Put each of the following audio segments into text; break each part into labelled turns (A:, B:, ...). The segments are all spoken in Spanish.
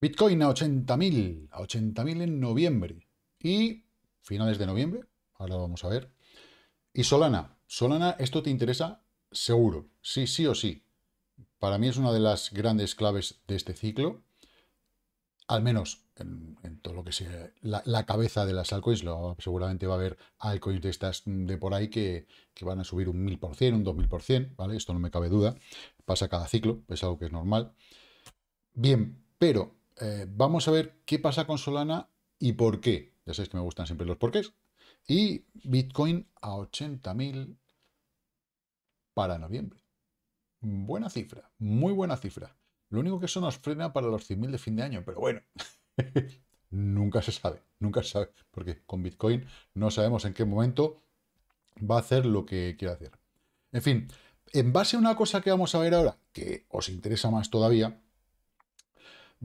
A: Bitcoin a 80.000, a 80.000 en noviembre y finales de noviembre, ahora lo vamos a ver. Y Solana, Solana, esto te interesa seguro, sí, sí o sí. Para mí es una de las grandes claves de este ciclo, al menos en, todo lo que sea la, cabeza de las altcoins, seguramente va a haber altcoins de estas de por ahí que, que van a subir un 1000%, un 2000%, ¿vale? Esto no me cabe duda, pasa cada ciclo, es algo que es normal. Bien, pero eh, vamos a ver qué pasa con Solana y por qué. Ya sabéis que me gustan siempre los porqués. Y Bitcoin a 80.000 para noviembre. Buena cifra, muy buena cifra. Lo único que eso nos frena para los 100.000 de fin de año, pero bueno, nunca se sabe, nunca se sabe, porque con Bitcoin no sabemos en qué momento va a hacer lo que quiere hacer. En fin, en base a una cosa que vamos a ver ahora, que os interesa más todavía,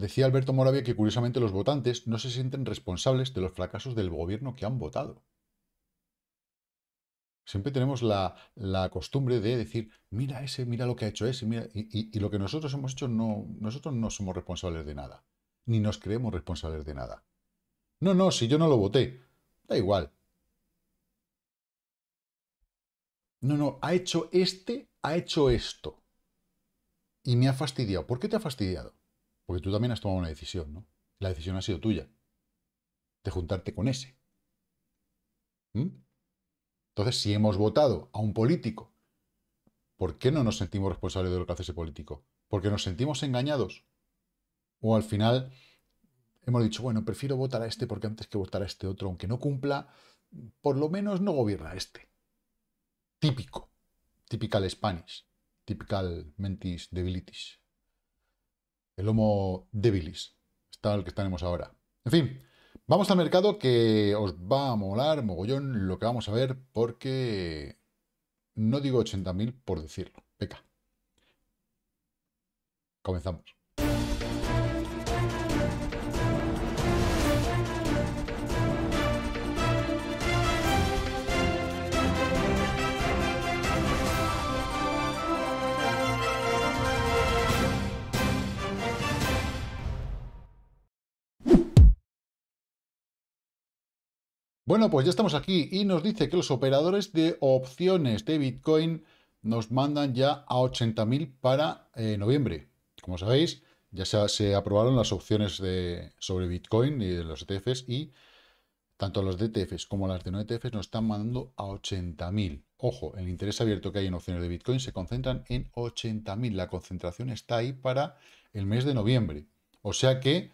A: Decía Alberto Moravia que curiosamente los votantes no se sienten responsables de los fracasos del gobierno que han votado. Siempre tenemos la, costumbre de decir, mira ese, mira lo que ha hecho ese, mira, y, lo que nosotros hemos hecho, no, nosotros no somos responsables de nada, ni nos creemos responsables de nada. No, no, si yo no lo voté, da igual. No, no, ha hecho este, ha hecho esto. Y me ha fastidiado. ¿Por qué te ha fastidiado? Porque tú también has tomado una decisión, ¿no? La decisión ha sido tuya, de juntarte con ese. ¿Mm? Entonces, si hemos votado a un político, ¿por qué no nos sentimos responsables de lo que hace ese político? ¿Porque nos sentimos engañados? ¿O al final hemos dicho, bueno, prefiero votar a este porque antes que votar a este otro, aunque no cumpla, por lo menos no gobierna a este? Típico. Typical Spanish. Typical mentis debilitis el Homo debilis, el que estaremos ahora. En fin, vamos al mercado que os va a molar mogollón lo que vamos a ver porque no digo 80.000 por decirlo. Venga. Comenzamos. Bueno, pues ya estamos aquí y nos dice que los operadores de opciones de Bitcoin nos mandan ya a 80.000 para eh, noviembre. Como sabéis, ya se, aprobaron las opciones sobre Bitcoin y los ETFs y tanto los de ETFs como las de no ETFs nos están mandando a 80.000. Ojo, el interés abierto que hay en opciones de Bitcoin se concentran en 80.000. La concentración está ahí para el mes de noviembre. O sea que,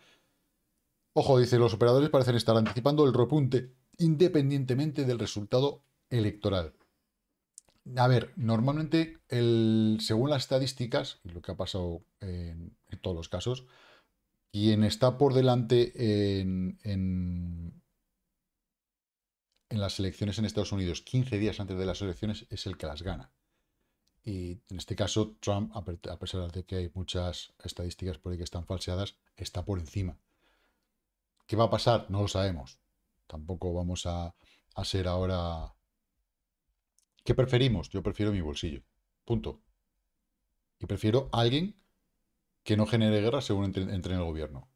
A: ojo, dice, los operadores parecen estar anticipando el repunte independientemente del resultado electoral. A ver, normalmente, el, según las estadísticas, lo que ha pasado en, todos los casos, quien está por delante en, en, en, las elecciones en Estados Unidos 15 días antes de las elecciones es el que las gana. Y en este caso, Trump, a pesar de que hay muchas estadísticas por ahí que están falseadas, está por encima. ¿Qué va a pasar? No lo sabemos. Tampoco vamos a, a ser ahora... ¿Qué preferimos? Yo prefiero mi bolsillo. Punto. Y prefiero a alguien que no genere guerra según entre, el gobierno.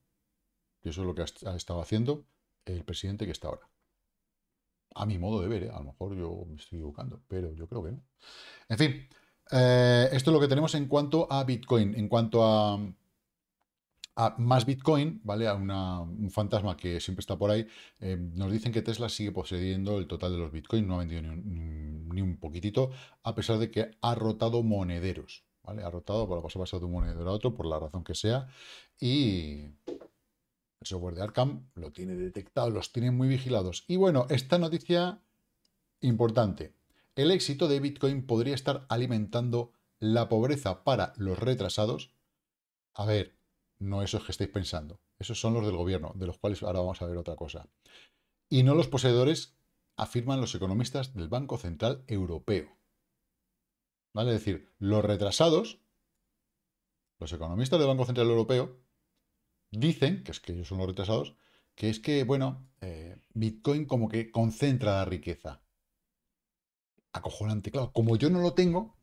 A: Y eso es lo que ha, estado haciendo el presidente que está ahora. A mi modo de ver, ¿eh? a lo mejor yo me estoy equivocando, pero yo creo que no. En fin, eh, esto es lo que tenemos en cuanto a Bitcoin, en cuanto a, a más Bitcoin, ¿vale? A un fantasma que siempre está por ahí, eh, nos dicen que Tesla sigue poseyendo el total de los Bitcoin, no ha vendido ni un, poquitito, a pesar de que ha rotado monederos, ¿vale? Ha rotado, ha pasado de un monedero a otro, por la razón que sea, y el software de Arkham lo tiene detectado, los tiene muy vigilados. Y bueno, esta noticia importante. El éxito de Bitcoin podría estar alimentando la pobreza para los retrasados. A ver, no esos que estáis pensando. Esos son los del gobierno, de los cuales ahora vamos a ver otra cosa. Y no los poseedores, afirman los economistas del Banco Central Europeo. ¿Vale? Es decir, los retrasados, los economistas del Banco Central Europeo, dicen, que es que ellos son los retrasados, que es que, bueno, eh, Bitcoin como que concentra la riqueza. Acojonante, claro. Como yo no lo tengo,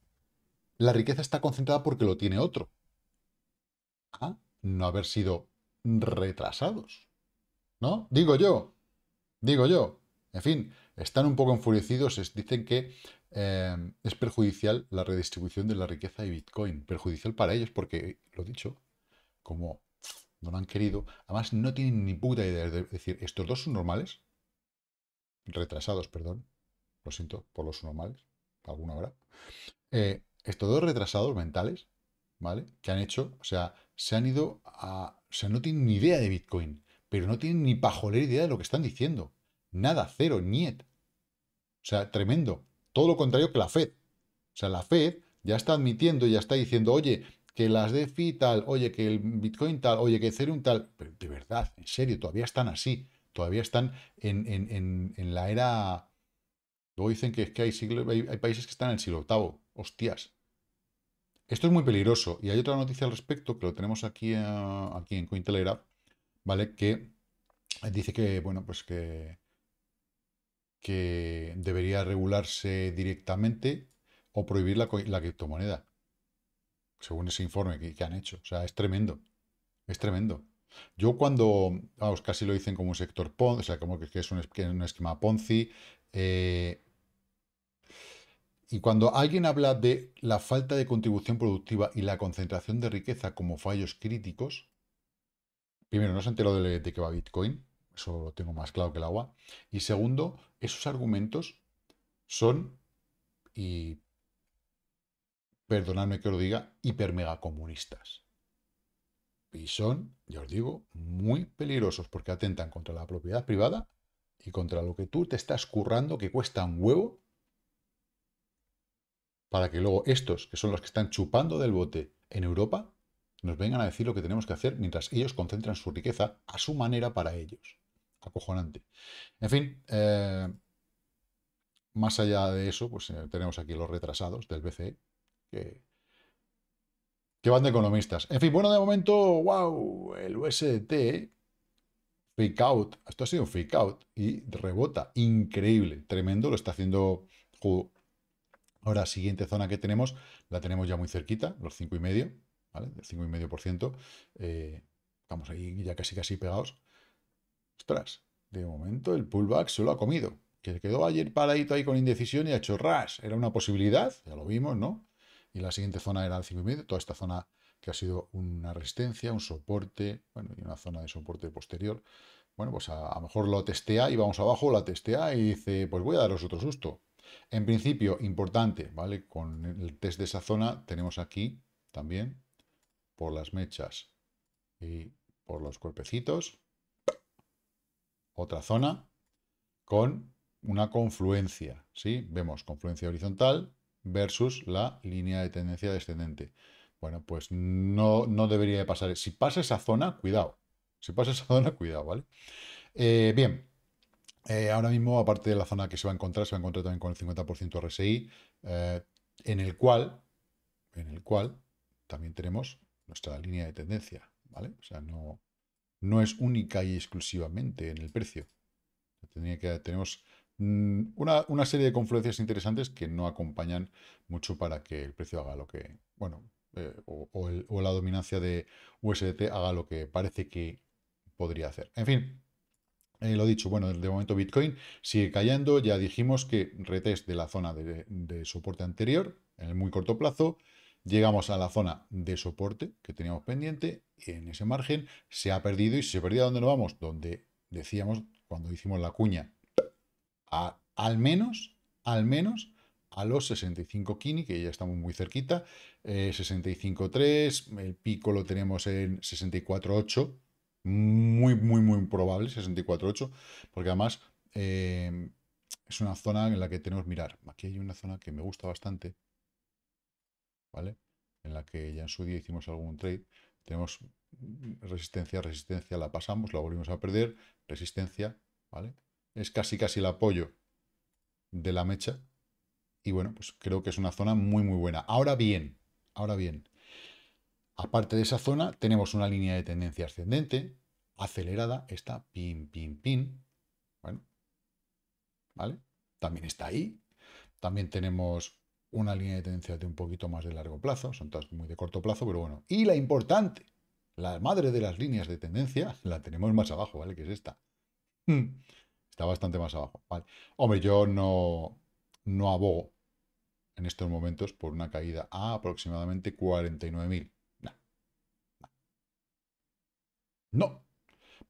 A: la riqueza está concentrada porque lo tiene otro. ¿Ah? no haber sido retrasados. ¿No? Digo yo, digo yo. En fin, están un poco enfurecidos, dicen que em, es perjudicial la redistribución de la riqueza de Bitcoin. Perjudicial para ellos porque, lo dicho, como no lo han querido, además no tienen ni puta idea de decir, estos dos son normales, retrasados, perdón, lo siento por los normales, alguna hora, eh, estos dos retrasados mentales ¿vale? Que han hecho, o sea, se han ido a... O sea, no tienen ni idea de Bitcoin, pero no tienen ni pajolera idea de lo que están diciendo. Nada, cero, niet. O sea, tremendo. Todo lo contrario que la Fed. O sea, la Fed ya está admitiendo, ya está diciendo, oye, que las DeFi tal, oye, que el Bitcoin tal, oye, que un tal. Pero de verdad, en serio, todavía están así. Todavía están en, la era... Luego dicen que es que hay, hay, países que están en el siglo octavo Hostias, esto es muy peligroso y hay otra noticia al respecto que lo tenemos aquí, eh, aquí en Cointelegraph, ¿vale? Que dice que, bueno, pues que, que debería regularse directamente o prohibir la, la criptomoneda, según ese informe que, han hecho. O sea, es tremendo, es tremendo. Yo cuando, vamos, casi lo dicen como un sector Ponzi, o sea, como que, es un, esquema Ponzi, eh, y cuando alguien habla de la falta de contribución productiva y la concentración de riqueza como fallos críticos, primero, no se han de, de que va Bitcoin, eso lo tengo más claro que el agua. Y segundo, esos argumentos son, y perdonadme que lo diga, hiper mega comunistas. Y son, ya os digo, muy peligrosos porque atentan contra la propiedad privada y contra lo que tú te estás currando que cuesta un huevo para que luego estos, que son los que están chupando del bote en Europa, nos vengan a decir lo que tenemos que hacer mientras ellos concentran su riqueza a su manera para ellos. Acojonante. En fin, eh, más allá de eso, pues eh, tenemos aquí los retrasados del BCE, que, que van de economistas. En fin, bueno, de momento, wow, el USDT, fake out, esto ha sido un fake out y rebota, increíble, tremendo, lo está haciendo Ahora, siguiente zona que tenemos, la tenemos ya muy cerquita, los 5,5, ¿vale? El 5,5%. Eh, estamos ahí ya casi casi pegados. Ostras, de momento el pullback se lo ha comido. Que quedó ayer paradito ahí con indecisión y ha hecho ras. Era una posibilidad, ya lo vimos, ¿no? Y la siguiente zona era el 5,5, toda esta zona que ha sido una resistencia, un soporte, bueno, y una zona de soporte posterior. Bueno, pues a, lo mejor lo testea y vamos abajo, la testea y dice, pues voy a daros otro susto. En principio, importante, ¿vale? Con el test de esa zona tenemos aquí también, por las mechas y por los cuerpecitos, otra zona con una confluencia, ¿sí? Vemos confluencia horizontal versus la línea de tendencia descendente. Bueno, pues no, debería de pasar. Si pasa esa zona, cuidado. Si pasa esa zona, cuidado, ¿vale? Eh, bien, eh, ahora mismo, aparte de la zona que se va a encontrar, se va a encontrar también con el 50% RSI, eh, en el cual, en el cual también tenemos nuestra línea de tendencia, ¿vale? O sea, no, no es única y exclusivamente en el precio. Tenía que, tenemos mm, una, serie de confluencias interesantes que no acompañan mucho para que el precio haga lo que, bueno, eh, o la dominancia de USDT haga lo que parece que podría hacer. En fin, eh, lo dicho, bueno, de momento Bitcoin sigue cayendo. Ya dijimos que retest de la zona de, soporte anterior en el muy corto plazo. Llegamos a la zona de soporte que teníamos pendiente. y En ese margen se ha perdido y se a dónde lo vamos, donde decíamos cuando hicimos la cuña, al menos, al menos a los 65 Kini, que ya estamos muy cerquita, 65.3, eh, el pico lo tenemos en 64.8, muy, muy, muy probable, 64.8, porque además eh, es una zona en la que tenemos mirar. Aquí hay una zona que me gusta bastante, ¿vale? En la que ya en su día hicimos algún trade. Tenemos resistencia, resistencia, la pasamos, la volvimos a perder, resistencia, ¿vale? Es casi, casi el apoyo de la mecha. Y bueno, pues creo que es una zona muy, muy buena. Ahora bien, ahora bien, Aparte de esa zona, tenemos una línea de tendencia ascendente, acelerada, está pin, pin, pin. Bueno, ¿vale? También está ahí. También tenemos una línea de tendencia de un poquito más de largo plazo, son todas muy de corto plazo, pero bueno. Y la importante, la madre de las líneas de tendencia, la tenemos más abajo, ¿vale? Que es esta. Hmm. Está bastante más abajo, ¿vale? Hombre, yo no, no abogo en estos momentos por una caída a aproximadamente 49.000. No.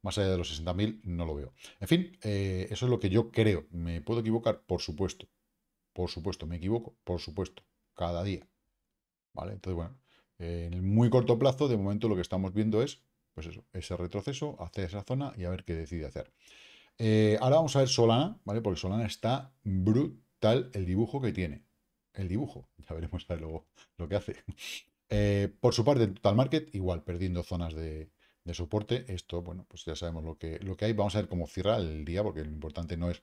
A: Más allá de los 60.000 no lo veo. En fin, eh, eso es lo que yo creo. ¿Me puedo equivocar? Por supuesto. Por supuesto, me equivoco. Por supuesto. Cada día. ¿Vale? Entonces, bueno, en el muy corto plazo, de momento lo que estamos viendo es pues eso, ese retroceso hacer esa zona y a ver qué decide hacer. Eh, ahora vamos a ver Solana, ¿vale? Porque Solana está brutal el dibujo que tiene. El dibujo. Ya veremos luego lo que hace. Eh, por su parte, Total Market, igual, perdiendo zonas de, de soporte. Esto, bueno, pues ya sabemos lo que, lo que hay. Vamos a ver cómo cierra el día, porque lo importante no es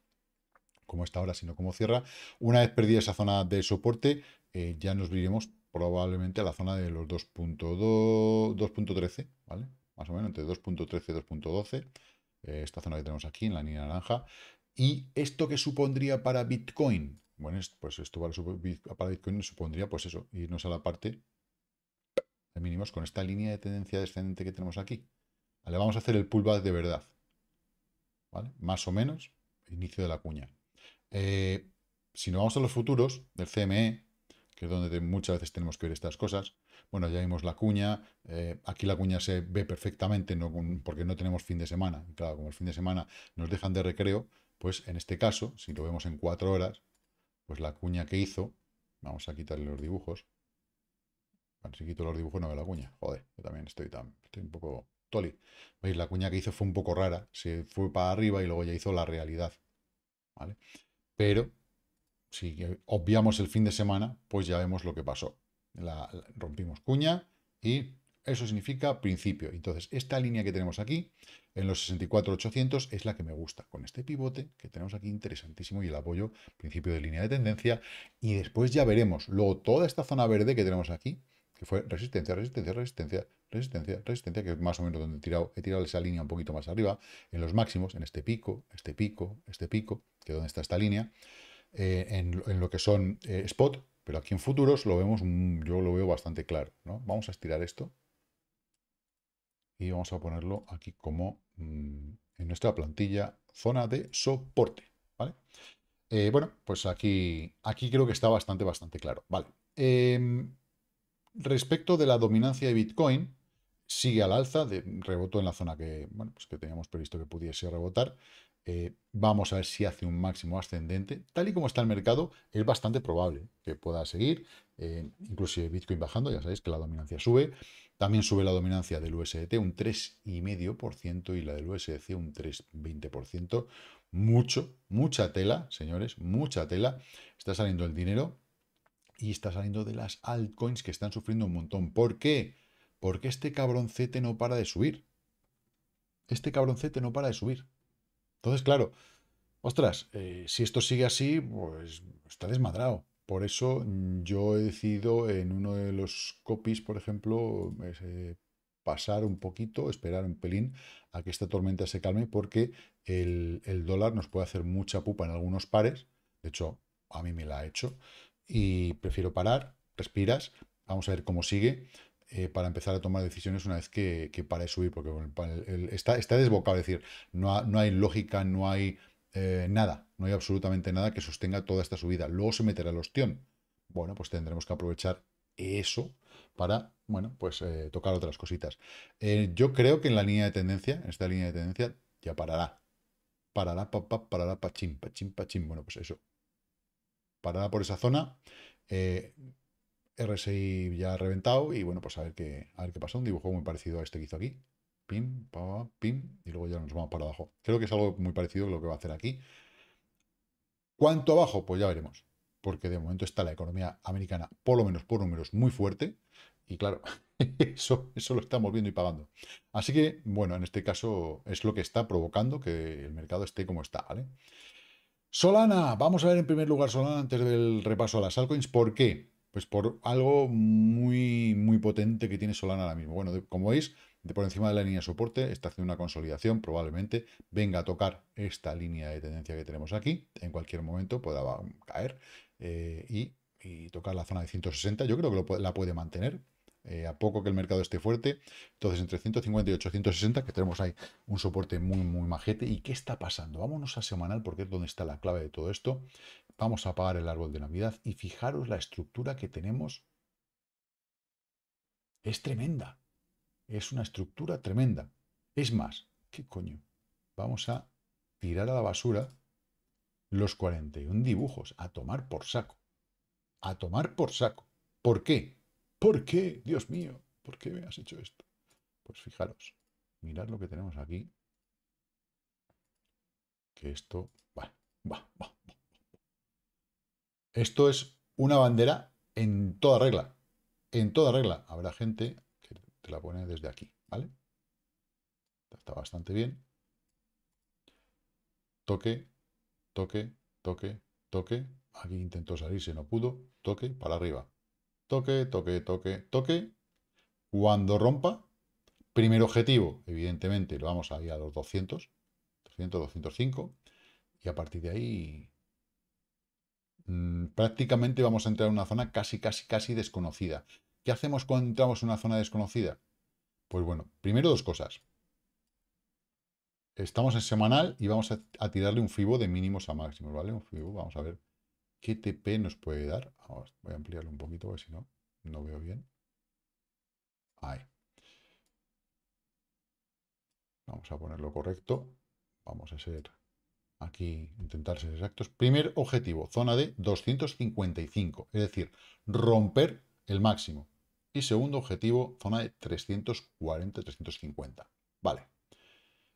A: cómo está ahora, sino cómo cierra. Una vez perdida esa zona de soporte, eh, ya nos viremos probablemente a la zona de los 2.2, 2.13, ¿vale? Más o menos, entre 2.13 y 2.12. Eh, esta zona que tenemos aquí, en la línea naranja. ¿Y esto que supondría para Bitcoin? Bueno, pues esto para Bitcoin supondría, pues eso, irnos a la parte mínimos con esta línea de tendencia descendente que tenemos aquí. le vamos a hacer el pullback de verdad. Más o menos, inicio de la cuña. Eh, si nos vamos a los futuros del CME, que es donde muchas veces tenemos que ver estas cosas, bueno, ya vimos la cuña, eh, aquí la cuña se ve perfectamente porque no tenemos fin de semana. Claro, como el fin de semana nos dejan de recreo, pues en este caso, si lo vemos en cuatro horas, pues la cuña que hizo, vamos a quitarle los dibujos, bueno, si quito los dibujos no veo la cuña. Joder, yo también estoy, tan, un poco toli. ¿Veis? La cuña que hizo fue un poco rara. Se fue para arriba y luego ya hizo la realidad. ¿Vale? Pero si obviamos el fin de semana, pues ya vemos lo que pasó. rompimos cuña y eso significa principio. Entonces, esta línea que tenemos aquí, en los 64,800, es la que me gusta. Con este pivote que tenemos aquí, interesantísimo, y el apoyo, principio de línea de tendencia. Y después ya veremos. Luego, toda esta zona verde que tenemos aquí, que fue resistencia, resistencia, resistencia, resistencia, resistencia, que es más o menos donde he tirado, he tirado esa línea un poquito más arriba, en los máximos, en este pico, este pico, este pico, que es donde está esta línea, eh, en, lo que son eh, spot, pero aquí en futuros lo vemos, mm, yo lo veo bastante claro, ¿no? Vamos a estirar esto y vamos a ponerlo aquí como mm, en nuestra plantilla zona de soporte, ¿vale? Eh, bueno, pues aquí, aquí creo que está bastante, bastante claro, ¿vale? Em, Respecto de la dominancia de Bitcoin, sigue al alza, de reboto en la zona que, bueno, pues que teníamos previsto que pudiese rebotar. Eh, vamos a ver si hace un máximo ascendente. Tal y como está el mercado, es bastante probable que pueda seguir. Eh, inclusive Bitcoin bajando, ya sabéis que la dominancia sube. También sube la dominancia del USDT un 3,5% y la del USDC un 3,20%. Mucho, mucha tela, señores, mucha tela. Está saliendo el dinero y está saliendo de las altcoins que están sufriendo un montón. ¿Por qué? Porque este cabroncete no para de subir. Este cabroncete no para de subir. Entonces, claro, ostras, eh, si esto sigue así, pues está desmadrado. Por eso yo he decidido en uno de los copies, por ejemplo, eh, pasar un poquito, esperar un pelín a que esta tormenta se calme, porque el, el dólar nos puede hacer mucha pupa en algunos pares. De hecho, a mí me la ha hecho y prefiero parar, respiras, vamos a ver cómo sigue. Eh, para empezar a tomar decisiones una vez que, que para de subir, porque está, está desbocado, es decir, no, no hay lógica, no hay eh, nada, no hay absolutamente nada que sostenga toda esta subida. Luego se meterá el ostión. Bueno, pues tendremos que aprovechar eso para, bueno, pues eh, tocar otras cositas. yo creo que en la línea de tendencia, en esta línea de tendencia, ya parará. Parará, pa pa, parará, pachín, pachín, pachín. Bueno, pues eso, parada por esa zona. Eh, RSI ya ha reventado y bueno, pues a ver qué, a ver qué pasa. Un dibujo muy parecido a este que hizo aquí. Pim, pa, pim, y luego ya nos vamos para abajo. Creo que es algo muy parecido a lo que va a hacer aquí. ¿Cuánto abajo? Pues ya veremos. Porque de momento está la economía americana, por lo menos por números, muy fuerte. Y claro, eso, eso lo estamos viendo y pagando. Así que, bueno, en este caso es lo que está provocando que el mercado esté como está, ¿vale? Solana, vamos a ver en primer lugar Solana antes del repaso a las altcoins. ¿Por qué? Pues por algo muy, muy potente que tiene Solana ahora mismo. Bueno, como veis, de por encima de la línea de soporte está haciendo una consolidación, probablemente venga a tocar esta línea de tendencia que tenemos aquí. En cualquier momento pueda caer eh, y, tocar la zona de 160. Yo creo que la puede mantener, eh, a poco que el mercado esté fuerte. Entonces, entre 150 y 860, que tenemos ahí un soporte muy, muy majete. ¿Y qué está pasando? Vámonos a semanal porque es donde está la clave de todo esto. Vamos a apagar el árbol de Navidad y fijaros la estructura que tenemos. Es tremenda. Es una estructura tremenda. Es más, ¿qué coño? Vamos a tirar a la basura los 41 dibujos, a tomar por saco. A tomar por saco. ¿Por qué? ¿Por qué? Dios mío, ¿por qué me has hecho esto? Pues fijaros, mirad lo que tenemos aquí. Que esto... Esto es una bandera en toda regla. En toda regla. Habrá gente que te la pone desde aquí, ¿vale? Está bastante bien. Toque, toque, toque, toque. Aquí intentó salirse, no pudo. Toque para arriba toque, toque, toque, toque. Cuando rompa, primer objetivo, evidentemente, lo vamos a ir a los 200, 200, 205. Y a partir de ahí, mm, prácticamente vamos a entrar en una zona casi, casi, casi desconocida. ¿Qué hacemos cuando entramos en una zona desconocida? Pues bueno, primero dos cosas. Estamos en semanal y vamos a, a tirarle un FIBO de mínimos a máximos, ¿vale? Un FIBO, vamos a ver. ¿Qué TP nos puede dar? voy a ampliarlo un poquito porque si no, no veo bien. Ahí. Vamos a ponerlo correcto. Vamos a ser aquí, intentar ser exactos. Primer objetivo, zona de 255, es decir, romper el máximo. Y segundo objetivo, zona de 340-350. Vale.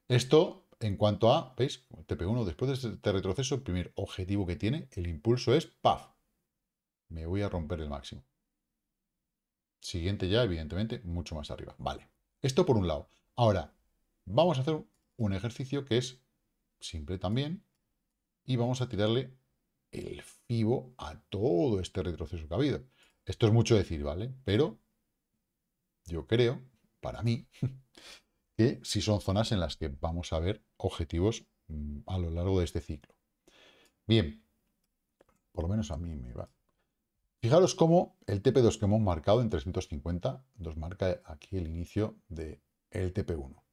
A: Esto en cuanto a, ¿veis? TP1, después de este, este retroceso, el primer objetivo que tiene, el impulso es ¡paf! Me voy a romper el máximo. Siguiente ya, evidentemente, mucho más arriba. Vale. Esto por un lado. Ahora, vamos a hacer un ejercicio que es simple también. Y vamos a tirarle el FIBO a todo este retroceso que ha habido. Esto es mucho decir, ¿vale? Pero yo creo, para mí, que si son zonas en las que vamos a ver objetivos mm, a lo largo de este ciclo. Bien, por lo menos a mí me va. Fijaros cómo el TP2 que hemos marcado en 350 nos marca aquí el inicio del TP1.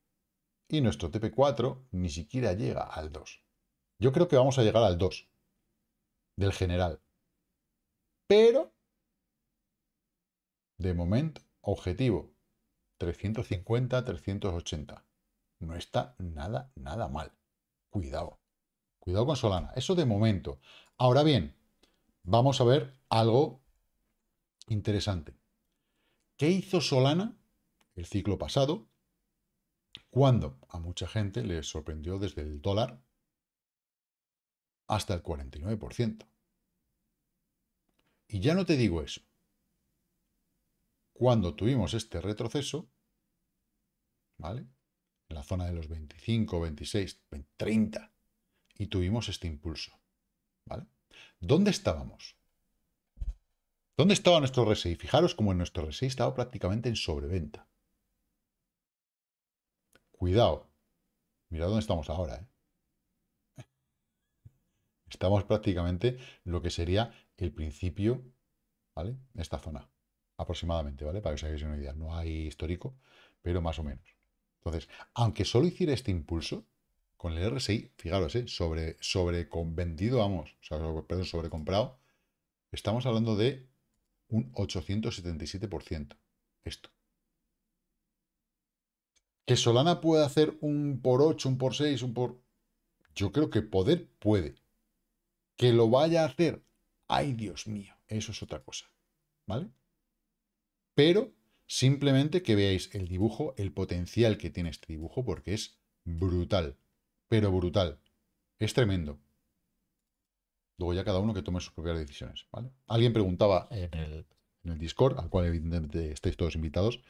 A: Y nuestro TP4 ni siquiera llega al 2. Yo creo que vamos a llegar al 2 del general. Pero, de momento, objetivo 350, 380. No está nada, nada mal. Cuidado. Cuidado con Solana. Eso de momento. Ahora bien, vamos a ver algo interesante. ¿Qué hizo Solana el ciclo pasado? Cuando a mucha gente le sorprendió desde el dólar hasta el 49%. Y ya no te digo eso cuando tuvimos este retroceso, ¿vale? En la zona de los 25, 26, 30, y tuvimos este impulso, ¿vale? ¿Dónde estábamos? ¿Dónde estaba nuestro RSI? Fijaros como en nuestro RSI estaba prácticamente en sobreventa. Cuidado. Mirad dónde estamos ahora. ¿eh? Estamos prácticamente lo que sería el principio, ¿vale? Esta zona aproximadamente, ¿vale? Para que os hagáis una idea. No hay histórico, pero más o menos. Entonces, aunque solo hiciera este impulso, con el RSI, fijaros, ¿eh? sobre, vendido, vamos, perdón, sobre comprado, estamos hablando de un 877%. Esto. Que Solana pueda hacer un por 8, un por 6, un por... Yo creo que poder puede. Que lo vaya a hacer. Ay, Dios mío, eso es otra cosa. ¿Vale? pero simplemente que veáis el dibujo, el potencial que tiene este dibujo, porque es brutal, pero brutal. Es tremendo. Luego ya cada uno que tome sus propias decisiones, Alguien preguntaba en el, Discord, al cual evidentemente estáis todos invitados,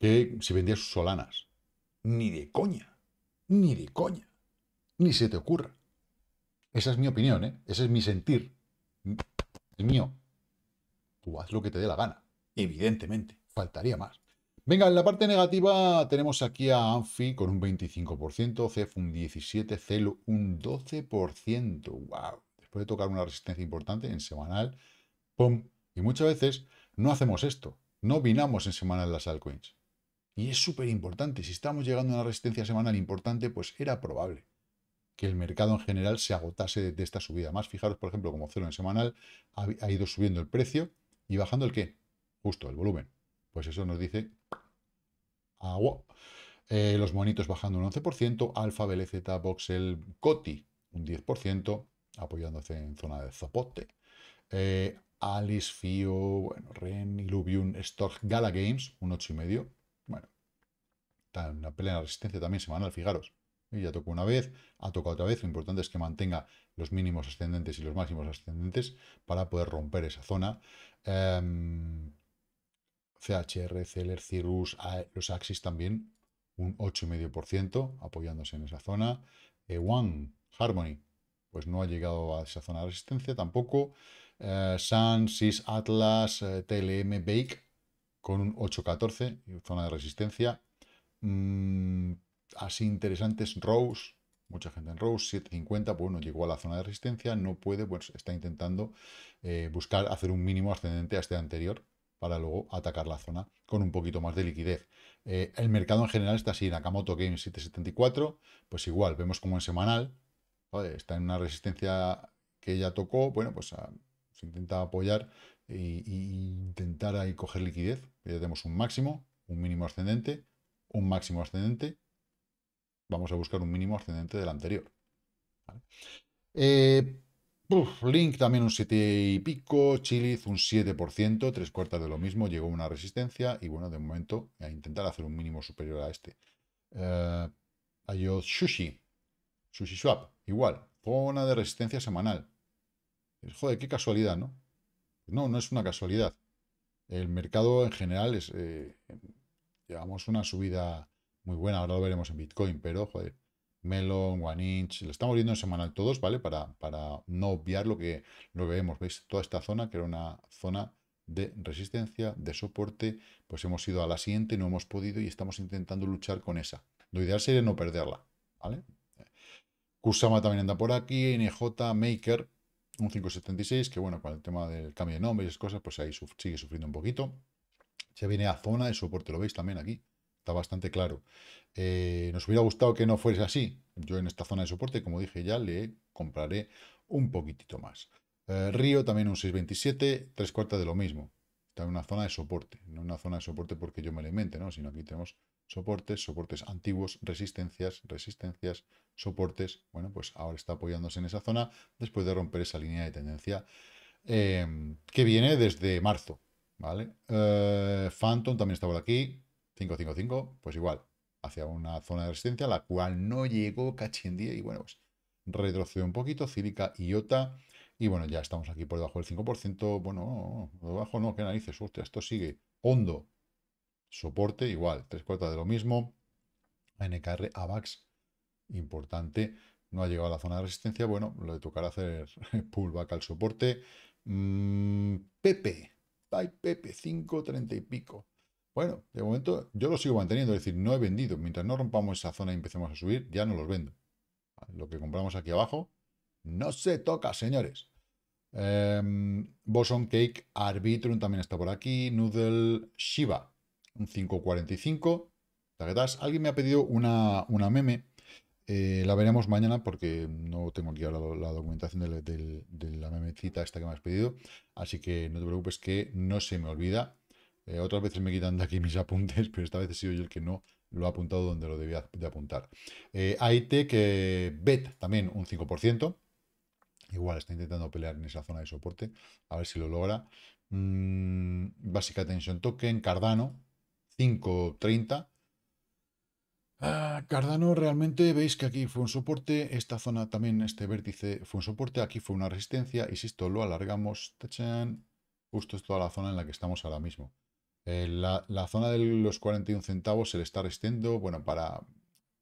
A: que si vendía sus solanas. Ni de coña, ni de coña, ni se te ocurra. Esa es mi opinión, ¿eh? Ese es mi sentir. Es mío. Tú haz lo que te dé la gana. Evidentemente, faltaría más. Venga, en la parte negativa tenemos aquí a Anfi con un 25%, CEF un 17%, CELO un 12%. ¡Wow! Después de tocar una resistencia importante en semanal, ¡pum! Y muchas veces no hacemos esto, no binamos en semanal las altcoins. Y es súper importante, si estamos llegando a una resistencia semanal importante, pues era probable que el mercado en general se agotase de, esta subida. Más fijaros, por ejemplo, como cero en semanal ha ido subiendo el precio y bajando el qué? justo el volumen. Pues eso nos dice agua. Eh, los monitos bajando un 11%, Alfa, BLZ, Voxel, Coti un 10%, apoyándose en zona de Zapote. Eh, Alice, Fio, bueno, Ren, Illuvium, Stork, Gala Games, un 8,5. Bueno, está en una plena resistencia también semanal, fijaros. Y ya tocó una vez, ha tocado otra vez. Lo importante es que mantenga los mínimos ascendentes y los máximos ascendentes para poder romper esa zona. Em, CHR, Celer, Cirrus, los Axis también, un 8,5% apoyándose en esa zona. Eh, One, Harmony, pues no ha llegado a esa zona de resistencia tampoco. Eh, Sun, Sys, Atlas, eh, TLM, Bake, con un 8,14, zona de resistencia. Mm, así interesantes, Rose, mucha gente en Rose, 750, pues no llegó a la zona de resistencia, no puede, pues está intentando eh, buscar hacer un mínimo ascendente a este anterior, para luego atacar la zona con un poquito más de liquidez. Eh, el mercado en general está así, Nakamoto Game 774, pues igual, vemos como en semanal, está en una resistencia que ya tocó, bueno, pues ah, se intenta apoyar e, intentar ahí coger liquidez, ya tenemos un máximo, un mínimo ascendente, un máximo ascendente, vamos a buscar un mínimo ascendente del anterior. Eh, Link también un 7 y pico, Chiliz un 7%, tres cuartas de lo mismo, llegó una resistencia y bueno, de momento a intentar hacer un mínimo superior a este. Uh, eh, Ayo Sushi, Sushi Swap, igual, zona de resistencia semanal. Joder, qué casualidad, ¿no? No, no es una casualidad. El mercado en general es, eh, llevamos una subida muy buena, ahora lo veremos en Bitcoin, pero joder, Melon, One Inch, lo estamos viendo en semanal todos, ¿vale? Para, para no obviar lo que, lo vemos. ¿Veis? Toda esta zona, que era una zona de resistencia, de soporte, pues hemos ido a la siguiente, no hemos podido y estamos intentando luchar con esa. Lo ideal sería no perderla, ¿vale? Kusama también anda por aquí, NJ Maker, un 576, que bueno, con el tema del cambio de nombre y esas cosas, pues ahí sigue sufriendo un poquito. Se viene a zona de soporte, lo veis también aquí, está bastante claro. Eh, nos hubiera gustado que no fuese así. Yo en esta zona de soporte, como dije ya, le compraré un poquitito más. Eh, Río también un 627, tres cuartas de lo mismo. Está en una zona de soporte, no una zona de soporte porque yo me la invente, ¿no? sino aquí tenemos soportes, soportes antiguos, resistencias, resistencias, soportes. Bueno, pues ahora está apoyándose en esa zona después de romper esa línea de tendencia eh, que viene desde marzo. ¿vale? Phantom también está por aquí, 5, pues igual, hacia una zona de resistencia, la cual no llegó casi y bueno, pues retrocedió un poquito, cílica y Iota, y bueno, ya estamos aquí por debajo del 5%, bueno, debajo no, qué narices, hostia, esto sigue hondo, soporte igual, tres cuartas de lo mismo, NKR, AVAX, importante, no ha llegado a la zona de resistencia, bueno, lo de tocar hacer pullback al soporte, mm, Pepe, Pepe, 5.30 y pico, bueno, de momento yo lo sigo manteniendo, es decir, no he vendido. Mientras no rompamos esa zona y empecemos a subir, ya no los vendo. Lo que compramos aquí abajo no se toca, señores. Em, Boson Cake, Arbitrum también está por aquí. Noodle Shiva, un 545. tarjetas Alguien me ha pedido una, una meme. Eh, la veremos mañana porque no tengo aquí ahora la, documentación de, la de la memecita esta que me has pedido. Así que no te preocupes que no se me olvida eh, otras veces me quitan de aquí mis apuntes, pero esta vez he sido yo el que no lo ha apuntado donde lo debía de apuntar. Eh, AIT que BET también un 5%. Igual está intentando pelear en esa zona de soporte, a ver si lo logra. Mm, básica Tension Token, Cardano, 5.30. Ah, Cardano realmente veis que aquí fue un soporte, esta zona también, este vértice fue un soporte, aquí fue una resistencia, y si esto lo alargamos, justo es toda la zona en la que estamos ahora mismo. Eh, la, zona de los 41 centavos se le está restiendo, bueno, para,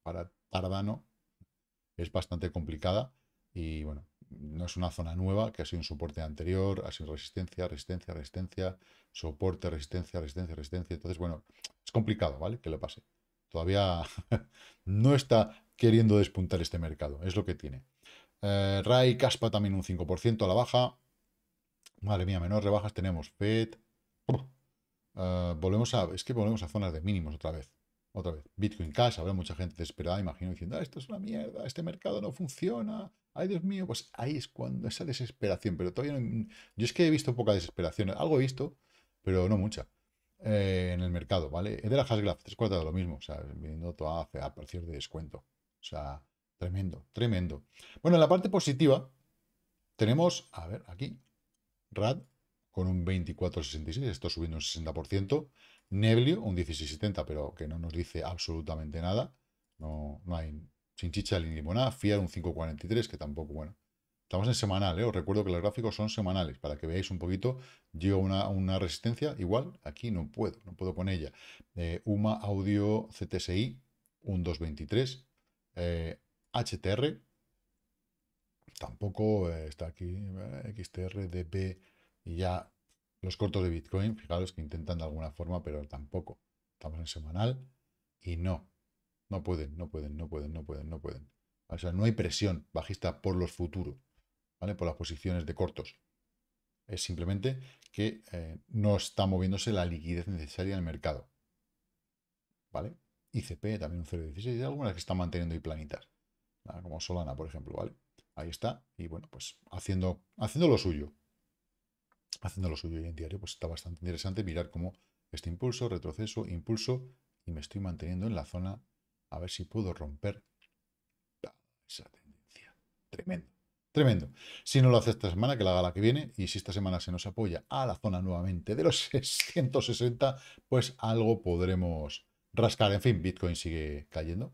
A: para Tardano es bastante complicada y bueno, no es una zona nueva, que ha sido un soporte anterior, ha sido resistencia, resistencia, resistencia, soporte, resistencia, resistencia, resistencia. Entonces, bueno, es complicado, ¿vale? Que le pase. Todavía no está queriendo despuntar este mercado, es lo que tiene. Eh, RAI, Caspa también un 5% a la baja. Madre mía, menor rebajas tenemos. FED, eh, volvemos a, es que volvemos a zonas de mínimos otra vez. Otra vez. Bitcoin Cash, habrá mucha gente desesperada, imagino, diciendo, ah, esto es una mierda, este mercado no funciona, ay Dios mío, pues ahí es cuando esa desesperación, pero todavía no, yo es que he visto poca desesperación, algo he visto, pero no mucha. Eh, en el mercado, ¿vale? de la Hasgraph, tres cuartas de lo mismo, o sea, viniendo toda a partir de descuento. O sea, tremendo, tremendo. Bueno, en la parte positiva tenemos, a ver, aquí, RAD, con un 24,66, esto subiendo un 60%. Neblio, un 16,70, pero que no nos dice absolutamente nada. No, hay sin chicha ni limonada. Fiar, un 5,43, que tampoco, bueno. Estamos en semanal, ¿eh? os recuerdo que los gráficos son semanales, para que veáis un poquito. yo una, resistencia, igual, aquí no puedo, no puedo con ella. Eh, UMA Audio CTSI, un 2,23. Eh, HTR, tampoco eh, está aquí, XTR, DB... Y ya los cortos de Bitcoin, fijaros que intentan de alguna forma, pero tampoco. Estamos en semanal y no. No pueden, no pueden, no pueden, no pueden, no pueden. O sea, no hay presión bajista por los futuros, ¿vale? Por las posiciones de cortos. Es simplemente que eh, no está moviéndose la liquidez necesaria en el mercado. ¿Vale? ICP también un 0.16, algunas que están manteniendo y planitas, como Solana, por ejemplo, ¿vale? Ahí está, y bueno, pues haciendo, haciendo lo suyo, haciendo lo suyo hoy en diario, pues está bastante interesante mirar cómo este impulso, retroceso, impulso, y me estoy manteniendo en la zona a ver si puedo romper esa tendencia. Tremendo, tremendo. Si no lo hace esta semana, que la haga la que viene, y si esta semana se nos apoya a la zona nuevamente de los 660, pues algo podremos rascar. En fin, Bitcoin sigue cayendo.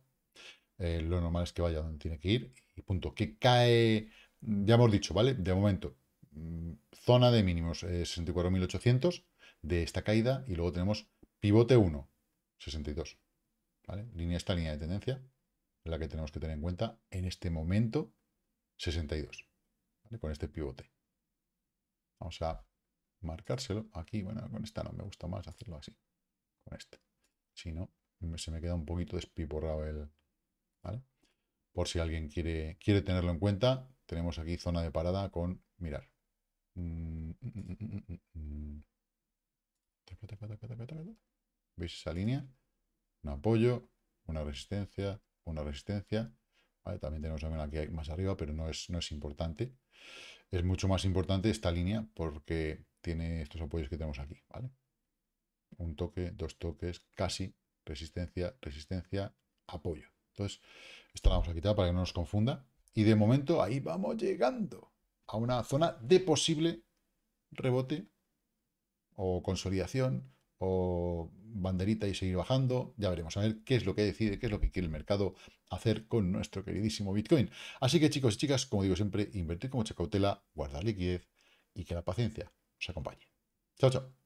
A: Eh, lo normal es que vaya donde tiene que ir y punto. Que cae, ya hemos dicho, ¿vale? De momento, Mm, zona de mínimos 64.800 eh, de esta caída y luego tenemos pivote 1, 62. ¿vale? Línea, esta línea de tendencia, la que tenemos que tener en cuenta en este momento, 62. ¿vale? Con este pivote. Vamos a marcárselo aquí. Bueno, con esta no me gusta más hacerlo así. Con esta. Si no, se me queda un poquito despiporrado el... ¿vale? Por si alguien quiere, quiere tenerlo en cuenta, tenemos aquí zona de parada con mirar. ¿Veis esa línea? Un apoyo, una resistencia, una resistencia. también tenemos también aquí más arriba, pero no es, no es importante. Es mucho más importante esta línea porque tiene estos apoyos que tenemos aquí. ¿vale? Un toque, dos toques, casi, resistencia, resistencia, apoyo. Entonces, esta la vamos a quitar para que no nos confunda. Y de momento ahí vamos llegando a una zona de posible rebote o consolidación o banderita y seguir bajando. Ya veremos a ver qué es lo que decide, qué es lo que quiere el mercado hacer con nuestro queridísimo Bitcoin. Así que chicos y chicas, como digo siempre, invertir con mucha cautela, guardar liquidez y que la paciencia os acompañe. Chao, chao.